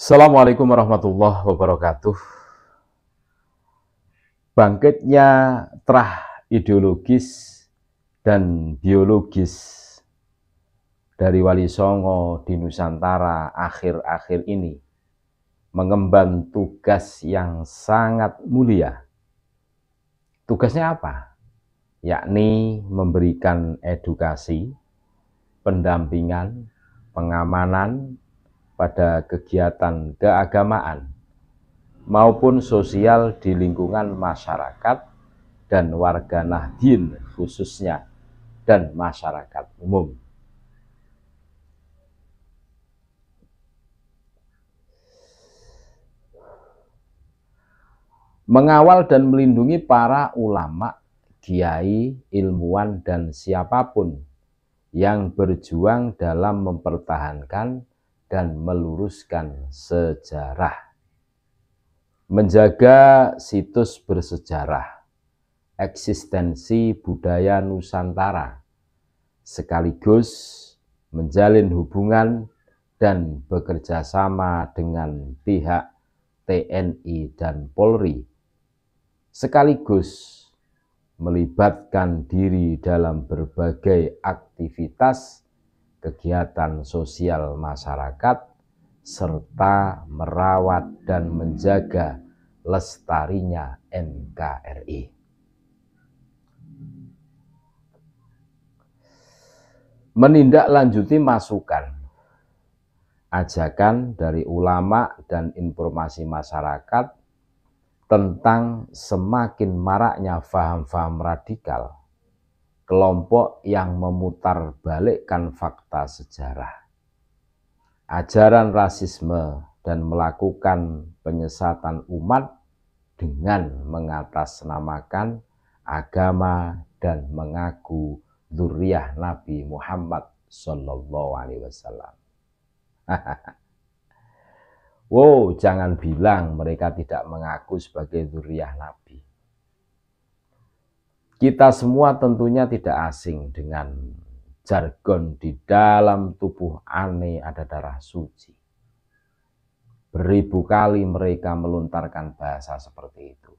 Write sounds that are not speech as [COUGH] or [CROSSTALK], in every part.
Assalamualaikum warahmatullahi wabarakatuh. Bangkitnya terah ideologis dan biologis dari Wali Songo di Nusantara akhir-akhir ini mengemban tugas yang sangat mulia. Tugasnya apa? Yakni memberikan edukasi, pendampingan, pengamanan, pada kegiatan keagamaan maupun sosial di lingkungan masyarakat dan warga Nahdien khususnya dan masyarakat umum. Mengawal dan melindungi para ulama, kiai, ilmuwan, dan siapapun yang berjuang dalam mempertahankan dan meluruskan sejarah. Menjaga situs bersejarah, eksistensi budaya Nusantara, sekaligus menjalin hubungan dan bekerja sama dengan pihak TNI dan Polri, sekaligus melibatkan diri dalam berbagai aktivitas kegiatan sosial masyarakat, serta merawat dan menjaga lestarinya NKRI. Menindaklanjuti masukan, ajakan dari ulama dan informasi masyarakat tentang semakin maraknya faham-faham radikal kelompok yang memutar balikkan fakta sejarah. Ajaran rasisme dan melakukan penyesatan umat dengan mengatasnamakan agama dan mengaku zuriyah Nabi Muhammad Shallallahu Alaihi Wasallam. [LAUGHS] wow, jangan bilang mereka tidak mengaku sebagai zuriyah Nabi. Kita semua tentunya tidak asing dengan jargon di dalam tubuh aneh ada darah suci. Beribu kali mereka melontarkan bahasa seperti itu.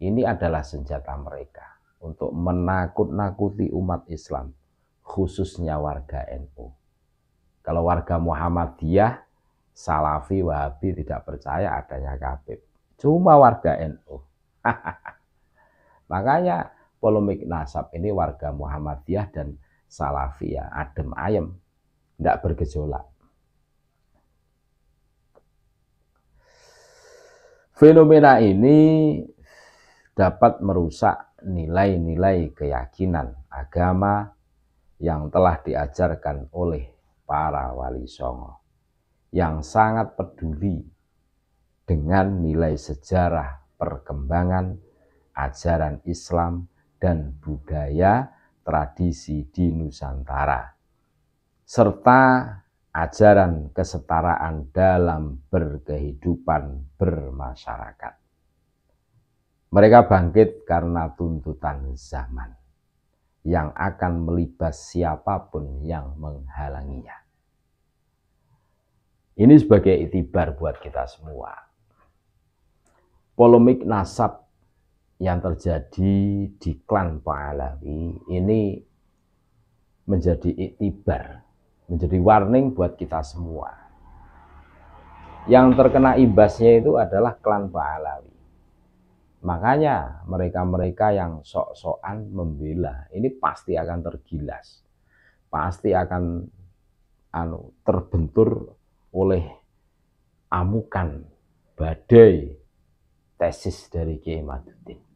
Ini adalah senjata mereka untuk menakut-nakuti umat Islam, khususnya warga NU. Kalau warga Muhammadiyah, Salafi, Wahabi tidak percaya adanya kafir Cuma warga NU. [LAUGHS] Makanya polemik nasab ini warga Muhammadiyah dan Salafiyah adem ayem tidak bergejolak fenomena ini dapat merusak nilai-nilai keyakinan agama yang telah diajarkan oleh para wali songo yang sangat peduli dengan nilai sejarah perkembangan ajaran Islam dan budaya tradisi di Nusantara, serta ajaran kesetaraan dalam berkehidupan bermasyarakat. Mereka bangkit karena tuntutan zaman yang akan melibas siapapun yang menghalanginya. Ini sebagai itibar buat kita semua. Polemik nasab yang terjadi di klan Pahlawi ini menjadi iktibar, menjadi warning buat kita semua. Yang terkena imbasnya itu adalah klan Pahlawi. Makanya mereka-mereka yang sok-sokan membela ini pasti akan tergilas. Pasti akan anu terbentur oleh amukan badai tesis dari Kiai Madutin.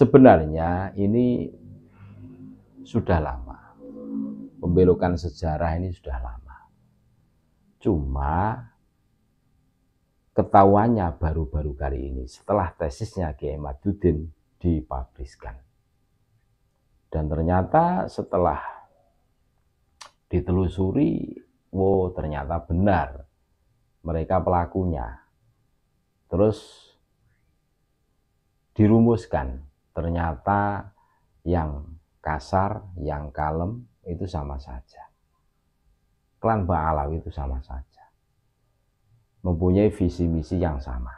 Sebenarnya ini sudah lama. Pembelokan sejarah ini sudah lama. Cuma ketahuannya baru-baru kali ini setelah tesisnya Kiai Madudin dipubliskan. Dan ternyata setelah ditelusuri, wow ternyata benar mereka pelakunya. Terus dirumuskan Ternyata yang kasar, yang kalem itu sama saja. Klan Ba'alawi itu sama saja. Mempunyai visi misi yang sama.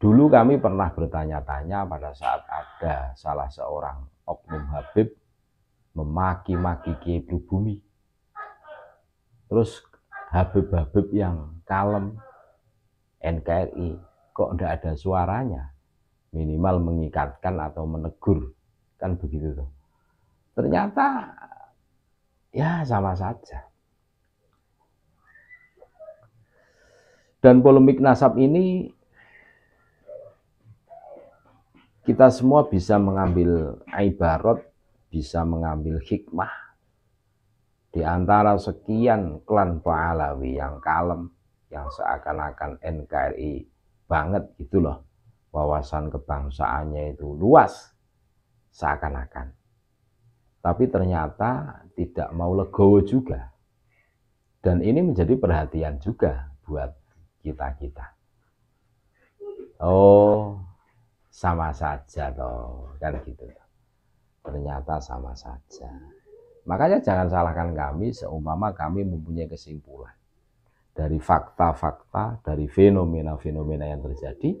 Dulu kami pernah bertanya-tanya pada saat ada salah seorang oknum Habib memaki-maki Kiai Bumi. Terus Habib-Habib yang kalem NKRI kok tidak ada suaranya minimal mengikatkan atau menegur kan begitu tuh ternyata ya sama saja dan polemik nasab ini kita semua bisa mengambil ibarat bisa mengambil hikmah di antara sekian klan Pahlawi yang kalem yang seakan-akan NKRI banget gitu loh wawasan kebangsaannya itu luas seakan-akan. Tapi ternyata tidak mau legowo juga. Dan ini menjadi perhatian juga buat kita-kita. Oh, sama saja toh, kan gitu. Ternyata sama saja. Makanya jangan salahkan kami seumpama kami mempunyai kesimpulan dari fakta-fakta, dari fenomena-fenomena yang terjadi,